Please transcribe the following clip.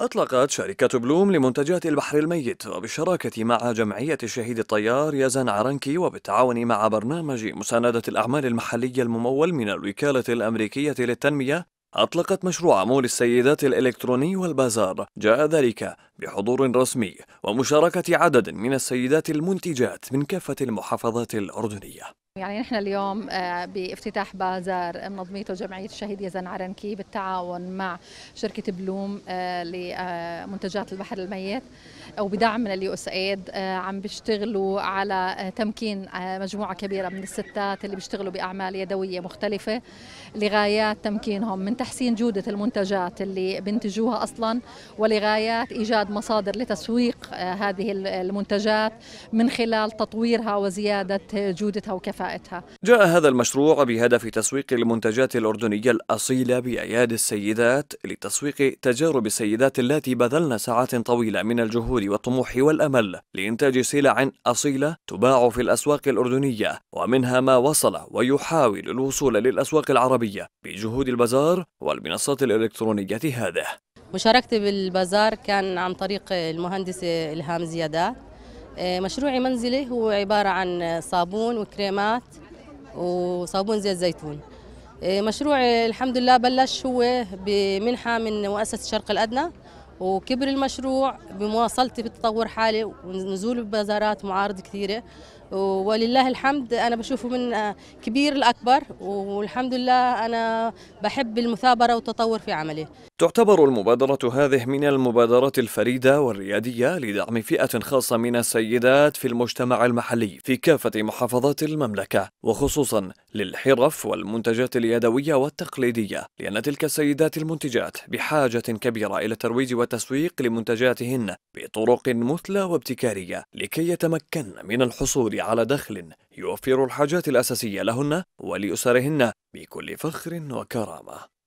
أطلقت شركة بلوم لمنتجات البحر الميت وبالشراكة مع جمعية الشهيد الطيار يزن عرنكي وبالتعاون مع برنامج مساندة الأعمال المحلية الممول من الوكالة الأمريكية للتنمية أطلقت مشروع مول السيدات الإلكتروني والبازار جاء ذلك بحضور رسمي ومشاركة عدد من السيدات المنتجات من كافة المحافظات الأردنية يعني نحن اليوم آه، بافتتاح بازار منظميته جمعية الشهيد يزن عرنكي بالتعاون مع شركة بلوم آه، لمنتجات البحر الميت أو بدعم من اليو اس ايد آه، عم بيشتغلوا على تمكين مجموعة كبيرة من الستات اللي بيشتغلوا بأعمال يدوية مختلفة لغايات تمكينهم من تحسين جودة المنتجات اللي بنتجوها أصلا ولغايات إيجاد مصادر لتسويق هذه المنتجات من خلال تطويرها وزيادة جودتها وكفاءتها كفاءتها جاء هذا المشروع بهدف تسويق المنتجات الأردنية الأصيلة بأيادي السيدات لتسويق تجارب السيدات التي بذلن ساعات طويلة من الجهود والطموح والأمل لإنتاج سلع أصيلة تباع في الأسواق الأردنية ومنها ما وصل ويحاول الوصول للأسواق العربية بجهود البازار والمنصات الإلكترونية هذه مشاركتي بالبازار كان عن طريق المهندسة إلهام زيادات آه، مشروعي منزلي هو عبارة عن صابون وكريمات وصابون زيت زيتون آه، مشروع الحمد لله بلش هو بمنحة من مؤسسة الشرق الأدنى وكبر المشروع بمواصلتي بتطور حالي ونزول ببازارات معارض كثيرة ولله الحمد انا بشوفه من آه، كبير لاكبر والحمد لله انا بحب المثابره والتطور في عملي. تعتبر المبادره هذه من المبادرات الفريده والرياديه لدعم فئه خاصه من السيدات في المجتمع المحلي في كافه محافظات المملكه وخصوصا للحرف والمنتجات اليدويه والتقليديه لان تلك السيدات المنتجات بحاجه كبيره الى الترويج والتسويق لمنتجاتهن بطرق مثلى وابتكاريه لكي يتمكن من الحصول على دخل يوفر الحاجات الأساسية لهن ولأسرهن بكل فخر وكرامة